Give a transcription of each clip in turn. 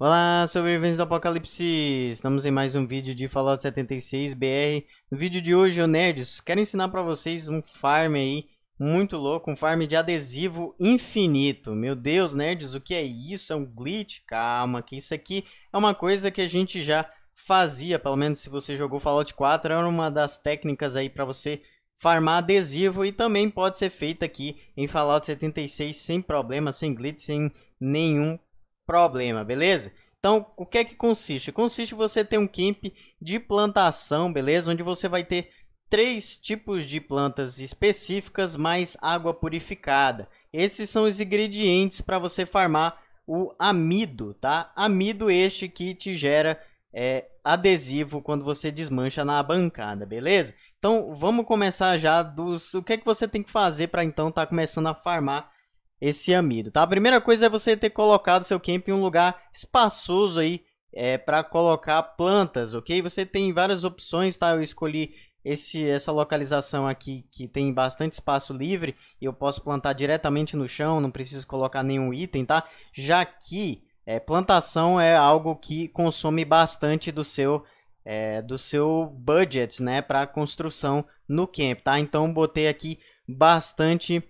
Olá, sobreviventes do Apocalipse! Estamos em mais um vídeo de Fallout 76 BR. No vídeo de hoje, eu, nerds, quero ensinar para vocês um farm aí muito louco, um farm de adesivo infinito. Meu Deus, nerds, o que é isso? É um glitch? Calma, que isso aqui é uma coisa que a gente já fazia, pelo menos se você jogou Fallout 4, era uma das técnicas aí para você farmar adesivo e também pode ser feita aqui em Fallout 76 sem problema, sem glitch, sem nenhum problema, beleza? Então, o que é que consiste? Consiste você ter um camp de plantação, beleza? Onde você vai ter três tipos de plantas específicas mais água purificada. Esses são os ingredientes para você farmar o amido, tá? Amido este que te gera é, adesivo quando você desmancha na bancada, beleza? Então vamos começar já dos o que é que você tem que fazer para então estar tá começando a farmar esse amido, tá? A primeira coisa é você ter colocado seu camp em um lugar espaçoso aí é, para colocar plantas, ok? Você tem várias opções, tá? Eu escolhi esse, essa localização aqui que tem bastante espaço livre e eu posso plantar diretamente no chão, não preciso colocar nenhum item, tá? Já que é, plantação é algo que consome bastante do seu é, do seu budget, né, para construção no camp, tá? Então botei aqui bastante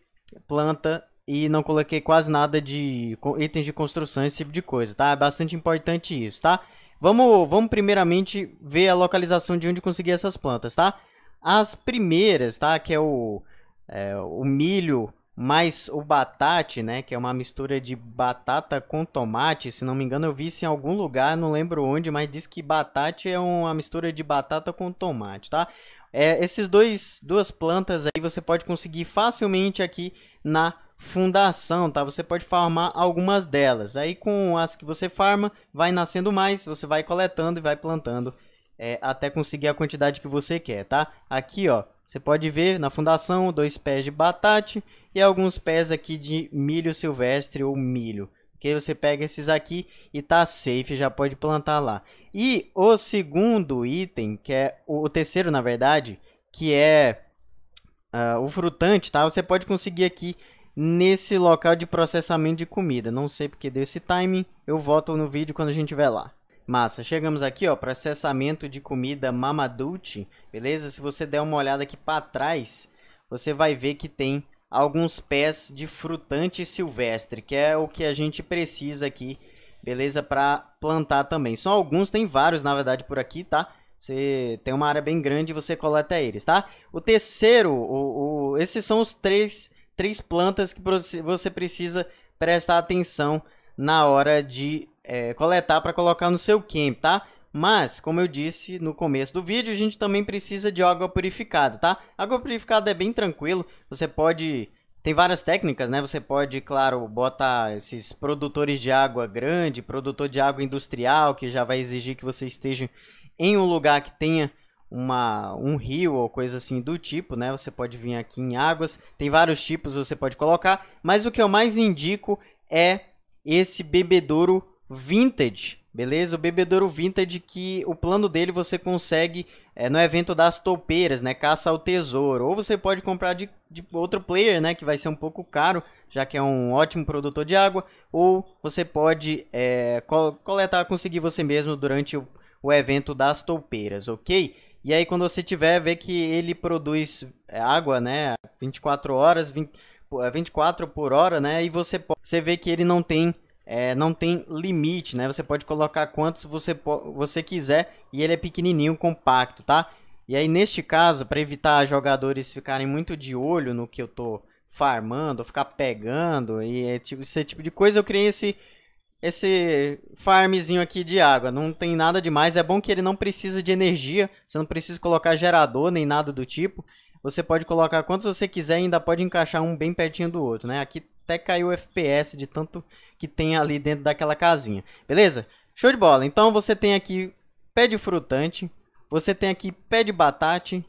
planta e não coloquei quase nada de itens de construção, esse tipo de coisa, tá? É bastante importante isso, tá? Vamos, vamos primeiramente ver a localização de onde conseguir essas plantas, tá? As primeiras, tá? Que é o, é, o milho mais o batate, né? Que é uma mistura de batata com tomate. Se não me engano, eu vi isso em algum lugar, não lembro onde, mas diz que batate é uma mistura de batata com tomate, tá? É, esses dois duas plantas aí você pode conseguir facilmente aqui na fundação, tá? Você pode farmar algumas delas. Aí com as que você farma, vai nascendo mais, você vai coletando e vai plantando é, até conseguir a quantidade que você quer, tá? Aqui, ó, você pode ver na fundação dois pés de batata e alguns pés aqui de milho silvestre ou milho. Que Você pega esses aqui e tá safe, já pode plantar lá. E o segundo item, que é o terceiro, na verdade, que é uh, o frutante, tá? Você pode conseguir aqui nesse local de processamento de comida. Não sei porque deu esse timing, eu volto no vídeo quando a gente vai lá. Massa, chegamos aqui, ó, processamento de comida Mamadouche, beleza? Se você der uma olhada aqui para trás, você vai ver que tem alguns pés de frutante silvestre, que é o que a gente precisa aqui, beleza? Para plantar também. São alguns, tem vários, na verdade, por aqui, tá? Você tem uma área bem grande e você coleta eles, tá? O terceiro, o, o, esses são os três três plantas que você precisa prestar atenção na hora de é, coletar para colocar no seu camp, tá? Mas, como eu disse no começo do vídeo, a gente também precisa de água purificada, tá? Água purificada é bem tranquilo, você pode... Tem várias técnicas, né? Você pode, claro, botar esses produtores de água grande, produtor de água industrial, que já vai exigir que você esteja em um lugar que tenha uma, um rio ou coisa assim do tipo, né? Você pode vir aqui em águas, tem vários tipos você pode colocar, mas o que eu mais indico é esse bebedouro vintage, beleza? O bebedouro vintage que o plano dele você consegue é, no evento das toupeiras, né? Caça ao tesouro, ou você pode comprar de, de outro player, né? Que vai ser um pouco caro, já que é um ótimo produtor de água, ou você pode é, coletar, conseguir você mesmo durante o, o evento das toupeiras, ok? E aí, quando você tiver, vê que ele produz é, água, né? 24 horas, 20, 24 é, por hora, né? E você, você vê que ele não tem, é, não tem limite, né? Você pode colocar quantos você, você quiser e ele é pequenininho, compacto, tá? E aí, neste caso, para evitar jogadores ficarem muito de olho no que eu tô farmando, ficar pegando e é esse tipo de coisa, eu criei esse esse farmzinho aqui de água. Não tem nada demais. É bom que ele não precisa de energia. Você não precisa colocar gerador nem nada do tipo. Você pode colocar quantos você quiser e ainda pode encaixar um bem pertinho do outro, né? Aqui até caiu o FPS de tanto que tem ali dentro daquela casinha. Beleza? Show de bola. Então você tem aqui pé de frutante. Você tem aqui pé de batata.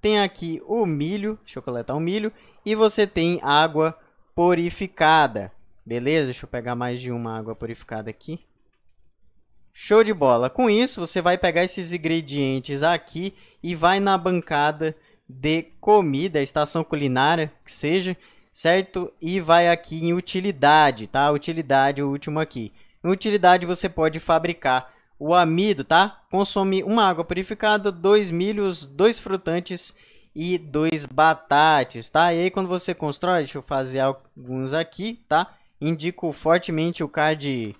Tem aqui o milho. Deixa eu coletar o milho. E você tem água purificada. Beleza, deixa eu pegar mais de uma água purificada aqui. Show de bola. Com isso, você vai pegar esses ingredientes aqui e vai na bancada de comida, estação culinária, que seja, certo? E vai aqui em utilidade, tá? Utilidade, o último aqui. Em utilidade, você pode fabricar o amido, tá? Consome uma água purificada, dois milhos, dois frutantes e dois batates, tá? E aí, quando você constrói, deixa eu fazer alguns aqui, tá? Indico fortemente o card,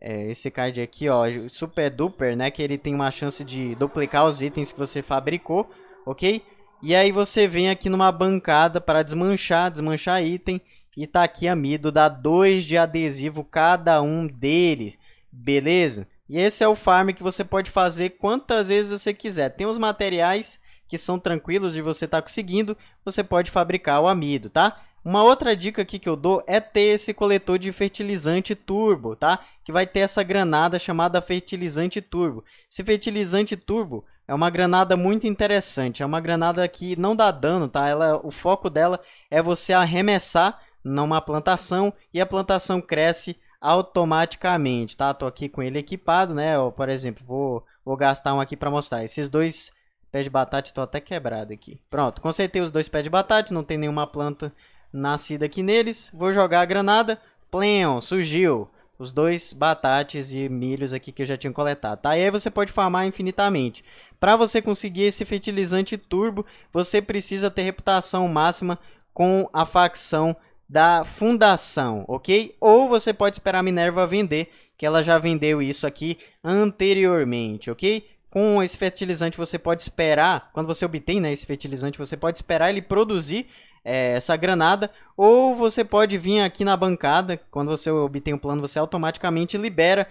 é, esse card aqui, ó, Super Duper, né? Que ele tem uma chance de duplicar os itens que você fabricou, ok? E aí você vem aqui numa bancada para desmanchar, desmanchar item. E tá aqui amido, dá dois de adesivo cada um deles, beleza? E esse é o farm que você pode fazer quantas vezes você quiser. Tem os materiais que são tranquilos e você tá conseguindo, você pode fabricar o amido, tá? Uma outra dica aqui que eu dou é ter esse coletor de fertilizante turbo, tá? Que vai ter essa granada chamada fertilizante turbo. Esse fertilizante turbo é uma granada muito interessante, é uma granada que não dá dano, tá? Ela, o foco dela é você arremessar numa plantação e a plantação cresce automaticamente, tá? Tô aqui com ele equipado, né? Eu, por exemplo, vou, vou gastar um aqui para mostrar. Esses dois pés de batata estão até quebrados aqui. Pronto, consertei os dois pés de batata, não tem nenhuma planta nascida aqui neles. Vou jogar a granada. Pleon, surgiu os dois batates e milhos aqui que eu já tinha coletado, tá? E aí você pode farmar infinitamente. Para você conseguir esse fertilizante turbo, você precisa ter reputação máxima com a facção da fundação, ok? Ou você pode esperar a Minerva vender, que ela já vendeu isso aqui anteriormente, ok? Com esse fertilizante você pode esperar, quando você obtém né, esse fertilizante, você pode esperar ele produzir é, essa granada, ou você pode vir aqui na bancada, quando você obtém o um plano, você automaticamente libera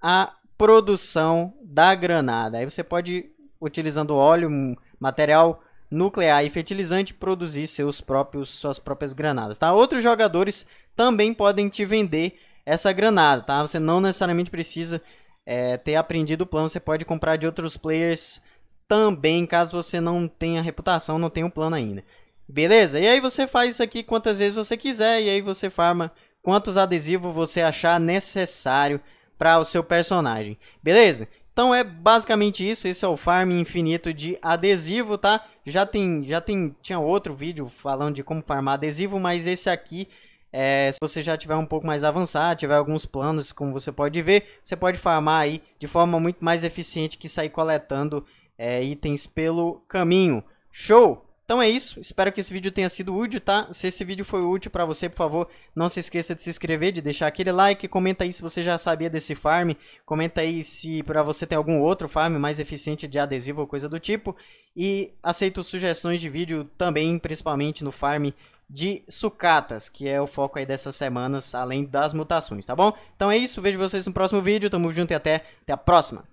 a produção da granada. Aí você pode, utilizando óleo, hum, material nuclear e fertilizante, produzir seus próprios, suas próprias granadas, tá? Outros jogadores também podem te vender essa granada, tá? Você não necessariamente precisa é, ter aprendido o plano, você pode comprar de outros players também, caso você não tenha reputação, não tenha um plano ainda. Beleza? E aí você faz isso aqui quantas vezes você quiser e aí você farma quantos adesivos você achar necessário para o seu personagem. Beleza? Então é basicamente isso, esse é o farm infinito de adesivo, tá? Já tem, já tem, tinha outro vídeo falando de como farmar adesivo, mas esse aqui, é, se você já tiver um pouco mais avançado, tiver alguns planos, como você pode ver, você pode farmar aí de forma muito mais eficiente que sair coletando é, itens pelo caminho. Show! Então é isso, espero que esse vídeo tenha sido útil, tá? Se esse vídeo foi útil para você, por favor, não se esqueça de se inscrever, de deixar aquele like, comenta aí se você já sabia desse farm, comenta aí se para você tem algum outro farm mais eficiente de adesivo ou coisa do tipo, e aceito sugestões de vídeo também, principalmente no farm de sucatas, que é o foco aí dessas semanas, além das mutações, tá bom? Então é isso, vejo vocês no próximo vídeo, tamo junto e até, até a próxima!